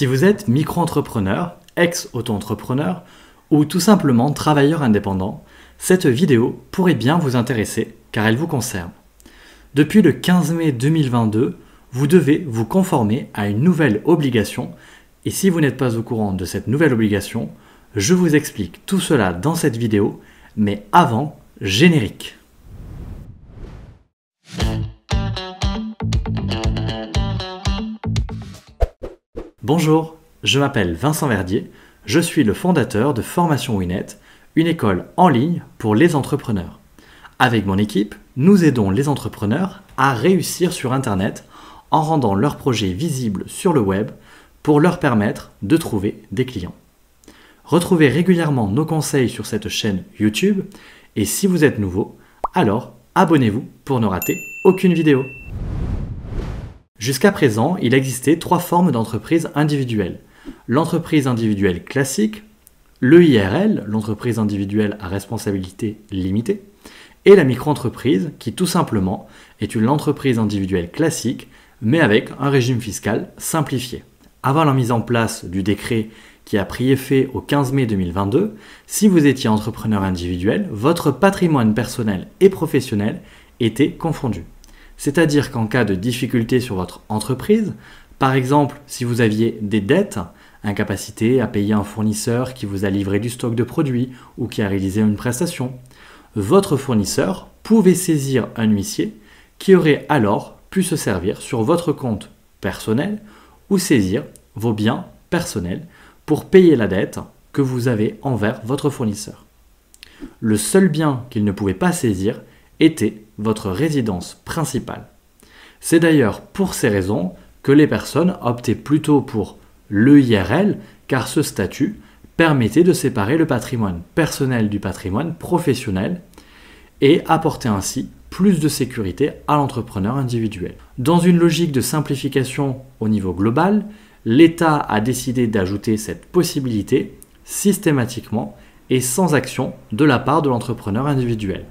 Si vous êtes micro-entrepreneur, ex-auto-entrepreneur ou tout simplement travailleur indépendant, cette vidéo pourrait bien vous intéresser car elle vous concerne. Depuis le 15 mai 2022, vous devez vous conformer à une nouvelle obligation et si vous n'êtes pas au courant de cette nouvelle obligation, je vous explique tout cela dans cette vidéo, mais avant, générique. Bonjour, je m'appelle Vincent Verdier, je suis le fondateur de Formation Winet, une école en ligne pour les entrepreneurs. Avec mon équipe, nous aidons les entrepreneurs à réussir sur Internet en rendant leurs projets visibles sur le web pour leur permettre de trouver des clients. Retrouvez régulièrement nos conseils sur cette chaîne YouTube et si vous êtes nouveau, alors abonnez-vous pour ne rater aucune vidéo. Jusqu'à présent, il existait trois formes d'entreprise individuelles. L'entreprise individuelle classique, l'EIRL, l'entreprise individuelle à responsabilité limitée, et la micro-entreprise qui tout simplement est une entreprise individuelle classique mais avec un régime fiscal simplifié. Avant la mise en place du décret qui a pris effet au 15 mai 2022, si vous étiez entrepreneur individuel, votre patrimoine personnel et professionnel était confondu. C'est-à-dire qu'en cas de difficulté sur votre entreprise, par exemple si vous aviez des dettes, incapacité à payer un fournisseur qui vous a livré du stock de produits ou qui a réalisé une prestation, votre fournisseur pouvait saisir un huissier qui aurait alors pu se servir sur votre compte personnel ou saisir vos biens personnels pour payer la dette que vous avez envers votre fournisseur. Le seul bien qu'il ne pouvait pas saisir était votre résidence principale. C'est d'ailleurs pour ces raisons que les personnes optaient plutôt pour l'EIRL car ce statut permettait de séparer le patrimoine personnel du patrimoine professionnel et apportait ainsi plus de sécurité à l'entrepreneur individuel. Dans une logique de simplification au niveau global, l'État a décidé d'ajouter cette possibilité systématiquement et sans action de la part de l'entrepreneur individuel.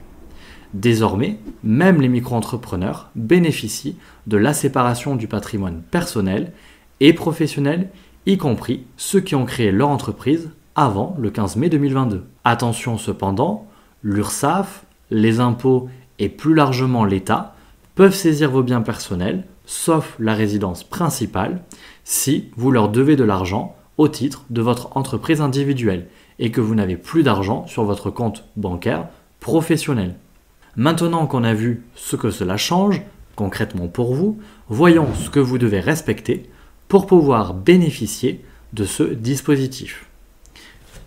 Désormais, même les micro-entrepreneurs bénéficient de la séparation du patrimoine personnel et professionnel, y compris ceux qui ont créé leur entreprise avant le 15 mai 2022. Attention cependant, l'URSSAF, les impôts et plus largement l'État peuvent saisir vos biens personnels, sauf la résidence principale, si vous leur devez de l'argent au titre de votre entreprise individuelle et que vous n'avez plus d'argent sur votre compte bancaire professionnel. Maintenant qu'on a vu ce que cela change concrètement pour vous, voyons ce que vous devez respecter pour pouvoir bénéficier de ce dispositif.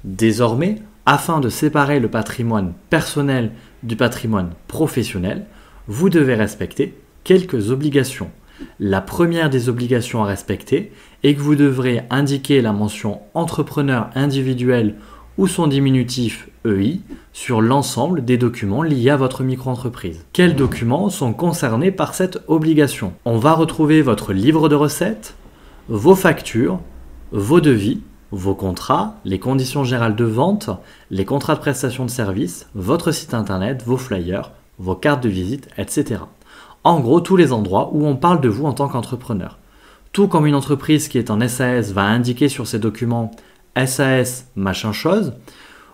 Désormais, afin de séparer le patrimoine personnel du patrimoine professionnel, vous devez respecter quelques obligations. La première des obligations à respecter est que vous devrez indiquer la mention entrepreneur individuel ou son diminutif EI sur l'ensemble des documents liés à votre micro-entreprise. Quels documents sont concernés par cette obligation On va retrouver votre livre de recettes, vos factures, vos devis, vos contrats, les conditions générales de vente, les contrats de prestation de services, votre site internet, vos flyers, vos cartes de visite, etc. En gros, tous les endroits où on parle de vous en tant qu'entrepreneur. Tout comme une entreprise qui est en SAS va indiquer sur ses documents SAS machin chose,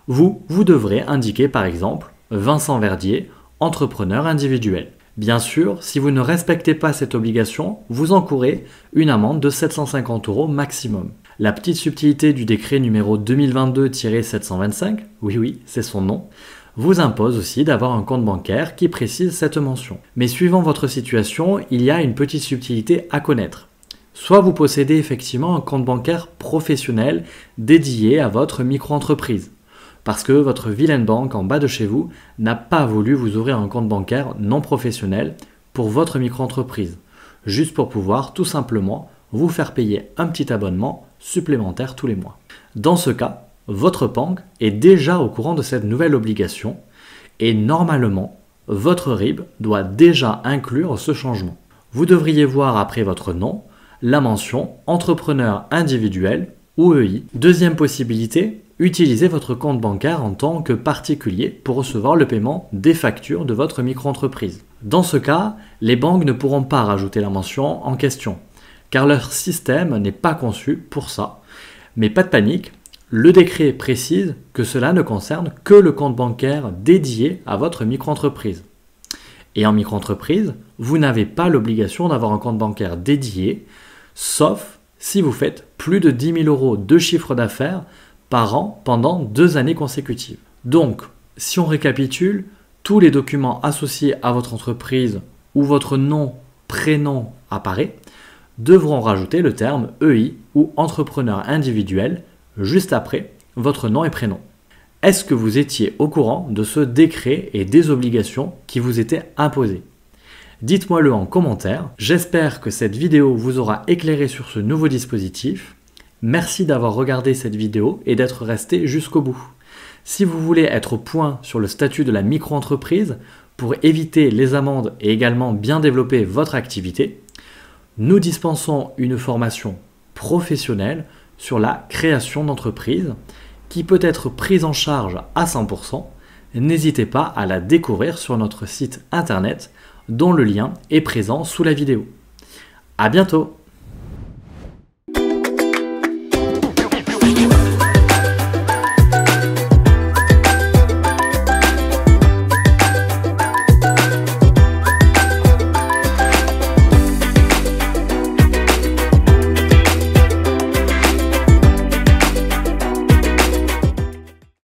vous, vous devrez indiquer par exemple Vincent Verdier, entrepreneur individuel. Bien sûr, si vous ne respectez pas cette obligation, vous encourez une amende de 750 euros maximum. La petite subtilité du décret numéro 2022-725, oui oui, c'est son nom, vous impose aussi d'avoir un compte bancaire qui précise cette mention. Mais suivant votre situation, il y a une petite subtilité à connaître. Soit vous possédez effectivement un compte bancaire professionnel dédié à votre micro-entreprise parce que votre vilaine banque en bas de chez vous n'a pas voulu vous ouvrir un compte bancaire non professionnel pour votre micro-entreprise, juste pour pouvoir tout simplement vous faire payer un petit abonnement supplémentaire tous les mois. Dans ce cas, votre banque est déjà au courant de cette nouvelle obligation et normalement, votre RIB doit déjà inclure ce changement. Vous devriez voir après votre nom la mention entrepreneur individuel ou EI. Deuxième possibilité, utilisez votre compte bancaire en tant que particulier pour recevoir le paiement des factures de votre micro-entreprise. Dans ce cas, les banques ne pourront pas rajouter la mention en question, car leur système n'est pas conçu pour ça. Mais pas de panique, le décret précise que cela ne concerne que le compte bancaire dédié à votre micro-entreprise. Et en micro-entreprise, vous n'avez pas l'obligation d'avoir un compte bancaire dédié, sauf si vous faites plus de 10 000 euros de chiffre d'affaires par an pendant deux années consécutives. Donc, si on récapitule, tous les documents associés à votre entreprise où votre nom, prénom apparaît, devront rajouter le terme EI ou entrepreneur individuel juste après votre nom et prénom. Est-ce que vous étiez au courant de ce décret et des obligations qui vous étaient imposées Dites-moi-le en commentaire. J'espère que cette vidéo vous aura éclairé sur ce nouveau dispositif. Merci d'avoir regardé cette vidéo et d'être resté jusqu'au bout. Si vous voulez être au point sur le statut de la micro-entreprise pour éviter les amendes et également bien développer votre activité, nous dispensons une formation professionnelle sur la création d'entreprise qui peut être prise en charge à 100%. N'hésitez pas à la découvrir sur notre site internet dont le lien est présent sous la vidéo. A bientôt